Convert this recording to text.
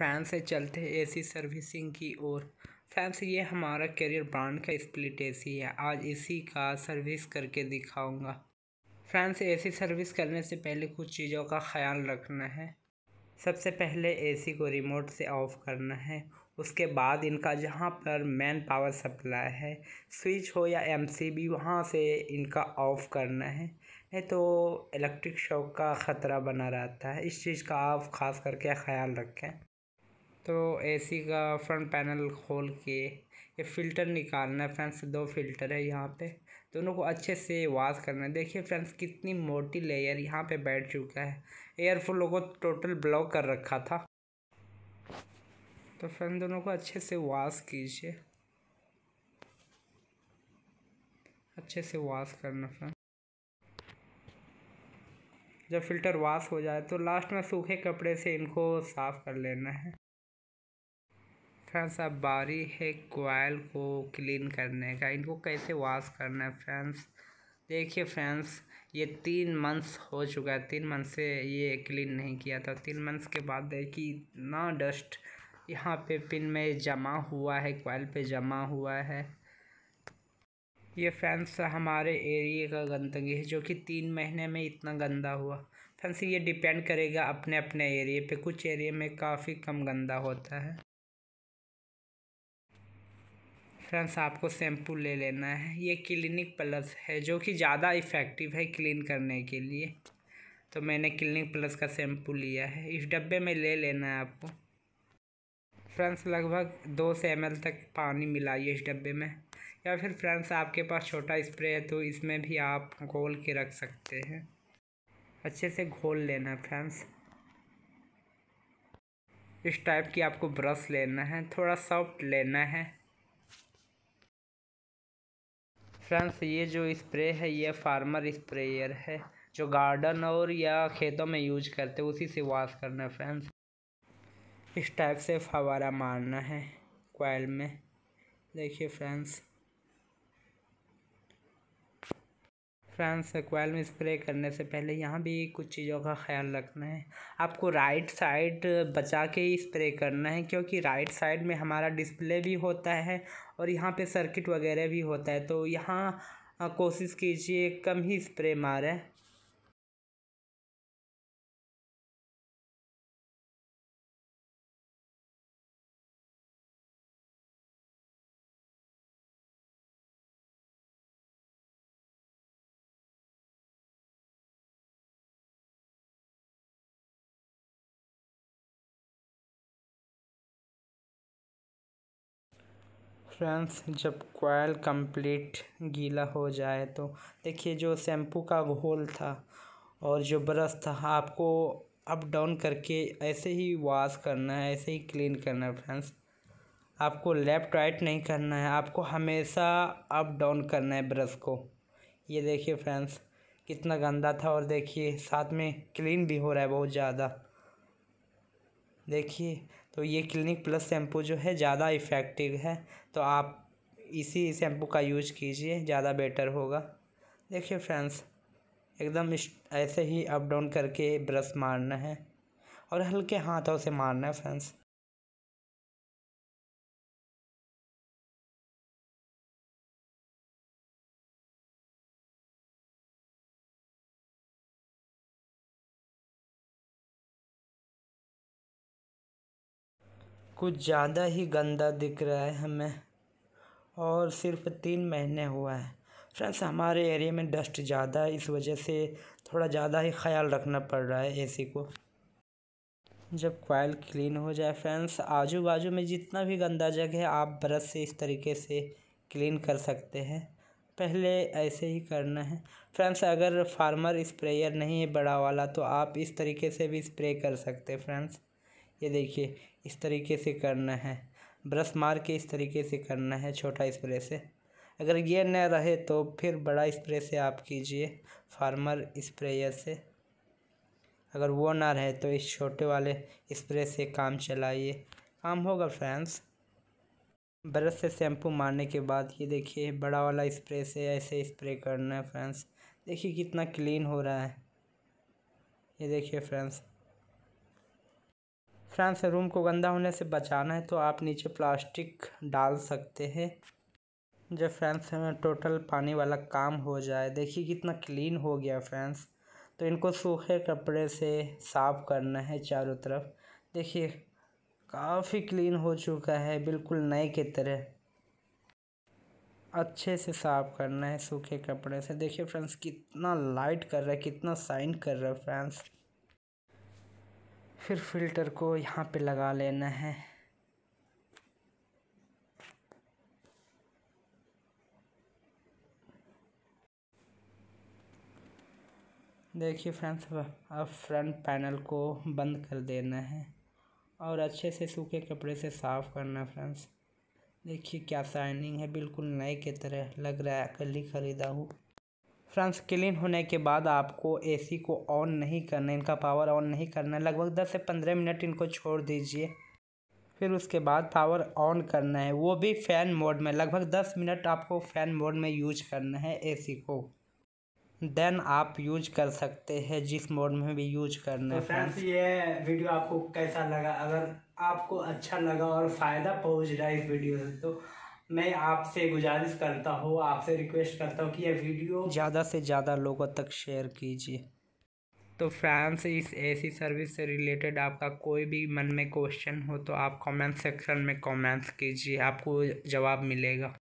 fan से चलते हैं एसी सर्विसिंग की ओर फ्रेंड्स ये हमारा करियर ब्रांड का स्प्लिट एसी है आज इसी का सर्विस करके दिखाऊंगा फ्रेंड्स एसी सर्विस करने से पहले कुछ चीज़ों का ख्याल रखना है सबसे पहले एसी को रिमोट से ऑफ करना है उसके बाद इनका जहाँ पर मेन पावर सप्लाई है स्विच हो या एमसीबी वहाँ से इनका ऑफ़ करना है नहीं तो इलेक्ट्रिक शॉक का ख़तरा बना रहता है इस चीज़ का आप ख़ास करके ख्याल रखें तो एसी का फ्रंट पैनल खोल के ये फ़िल्टर निकालना है फ्रेंड्स दो फिल्टर है यहाँ पे दोनों को अच्छे से वाश करना है देखिए फ्रेंड्स कितनी मोटी लेयर यहाँ पे बैठ चुका है एयरफुल लोगों को टोटल ब्लॉक कर रखा था तो फ्रेंड दोनों को अच्छे से वाश कीजिए अच्छे से वाश करना फ्रेंड जब फिल्टर वाश हो जाए तो लास्ट में सूखे कपड़े से इनको साफ़ कर लेना है थोड़ा सा बारी है कोयल को क्लीन करने का इनको कैसे वॉश करना है फ्रेंड्स देखिए फ्रेंड्स ये तीन मंथ्स हो चुका है तीन मंथ से ये क्लीन नहीं किया था तीन मंथ्स के बाद देखिए इतना डस्ट यहाँ पे पिन में जमा हुआ है कोयल पे जमा हुआ है ये फ्रेंड्स हमारे एरिए का गंदगी है जो कि तीन महीने में इतना गंदा हुआ फ्रेंड्स ये डिपेंड करेगा अपने अपने एरिए पे कुछ एरिए में काफ़ी कम गंदा होता है फ्रेंड्स आपको शैम्पू ले लेना है ये क्लिनिक प्लस है जो कि ज़्यादा इफ़ेक्टिव है क्लीन करने के लिए तो मैंने क्लिनिक प्लस का शैम्पू लिया है इस डब्बे में ले लेना है आपको फ्रेंड्स लगभग दो से एम तक पानी मिलाइए इस डब्बे में या फिर फ्रेंड्स आपके पास छोटा स्प्रे है तो इसमें भी आप घोल के रख सकते हैं अच्छे से घोल लेना फ्रेंड्स इस टाइप की आपको ब्रश लेना है थोड़ा सॉफ्ट लेना है फ्रेंड्स ये जो स्प्रे है ये फार्मर स्प्रेयर है जो गार्डन और या खेतों में यूज करते उसी से वॉश करना है फ्रेंड्स इस टाइप से फवारा मारना है क्वाइल में देखिए फ्रेंड्स फ्रांस एक्वाइल में स्प्रे करने से पहले यहाँ भी कुछ चीज़ों का ख्याल रखना है आपको राइट साइड बचा के ही स्प्रे करना है क्योंकि राइट साइड में हमारा डिस्प्ले भी होता है और यहाँ पे सर्किट वगैरह भी होता है तो यहाँ कोशिश कीजिए कम ही स्प्रे मारें फ्रेंड्स जब कोयल कंप्लीट गीला हो जाए तो देखिए जो शैम्पू का घोल था और जो ब्रश था आपको अप डाउन करके ऐसे ही वॉश करना है ऐसे ही क्लीन करना है फ्रेंड्स आपको लेफ़्ट राइट नहीं करना है आपको हमेशा अप डाउन करना है ब्रश को ये देखिए फ्रेंड्स कितना गंदा था और देखिए साथ में क्लीन भी हो रहा है बहुत ज़्यादा देखिए तो ये क्लिनिक प्लस शैम्पू जो है ज़्यादा इफ़ेक्टिव है तो आप इसी शैम्पू का यूज कीजिए ज़्यादा बेटर होगा देखिए फ्रेंड्स एकदम ऐसे ही अप डाउन करके ब्रश मारना है और हल्के हाथों से मारना है फ्रेंड्स कुछ ज़्यादा ही गंदा दिख रहा है हमें और सिर्फ तीन महीने हुआ है फ्रेंड्स हमारे एरिया में डस्ट ज़्यादा है इस वजह से थोड़ा ज़्यादा ही ख्याल रखना पड़ रहा है एसी को जब क्वाइल क्लीन हो जाए फ्रेंड्स आजू बाजू में जितना भी गंदा जगह है आप ब्रश से इस तरीके से क्लीन कर सकते हैं पहले ऐसे ही करना है फ्रेंड्स अगर फार्मर स्प्रेयर नहीं है बड़ा वाला तो आप इस तरीके से भी स्प्रे कर सकते हैं फ्रेंड्स ये देखिए इस तरीके से करना है ब्रश मार के इस तरीके से करना है छोटा स्प्रे से अगर ये न रहे तो फिर बड़ा स्प्रे से आप कीजिए फार्मर स्प्रेयर से अगर वो ना रहे तो इस छोटे वाले स्प्रे से काम चलाइए काम होगा फ्रेंड्स ब्रश से शैम्पू मारने के बाद ये देखिए बड़ा वाला स्प्रे से ऐसे स्प्रे करना है फ्रेंड्स देखिए कितना क्लीन हो रहा है ये देखिए फ्रेंड्स फ्रेंड्स रूम को गंदा होने से बचाना है तो आप नीचे प्लास्टिक डाल सकते हैं जब फ्रेंड्स हमें टोटल पानी वाला काम हो जाए देखिए कितना क्लीन हो गया फ्रेंड्स तो इनको सूखे कपड़े से साफ़ करना है चारों तरफ देखिए काफ़ी क्लीन हो चुका है बिल्कुल नए की तरह अच्छे से साफ़ करना है सूखे कपड़े से देखिए फ्रेंड्स कितना लाइट कर रहा है कितना साइन कर रहा है फ्रेंड्स फिर फिल्टर को यहाँ पे लगा लेना है देखिए फ्रेंड्स अब फ्रंट पैनल को बंद कर देना है और अच्छे से सूखे कपड़े से साफ़ करना फ्रेंड्स देखिए क्या शाइनिंग है बिल्कुल नए की तरह लग रहा है कल ही ख़रीदा हूँ फ्रेंड्स क्लीन होने के बाद आपको एसी को ऑन नहीं करना इनका पावर ऑन नहीं करना लगभग दस से पंद्रह मिनट इनको छोड़ दीजिए फिर उसके बाद पावर ऑन करना है वो भी फ़ैन मोड में लगभग दस मिनट आपको फ़ैन मोड में यूज करना है एसी को देन आप यूज कर सकते हैं जिस मोड में भी यूज करना तो है तो फ्रेंड्स ये वीडियो आपको कैसा लगा अगर आपको अच्छा लगा और फ़ायदा पहुंच रहा है इस वीडियो से तो मैं आपसे गुजारिश करता हूँ आपसे रिक्वेस्ट करता हूँ कि यह वीडियो ज़्यादा से ज़्यादा लोगों तक शेयर कीजिए तो फ्रेंड्स इस ऐसी सर्विस से रिलेटेड आपका कोई भी मन में क्वेश्चन हो तो आप कमेंट सेक्शन में कमेंट्स कीजिए आपको जवाब मिलेगा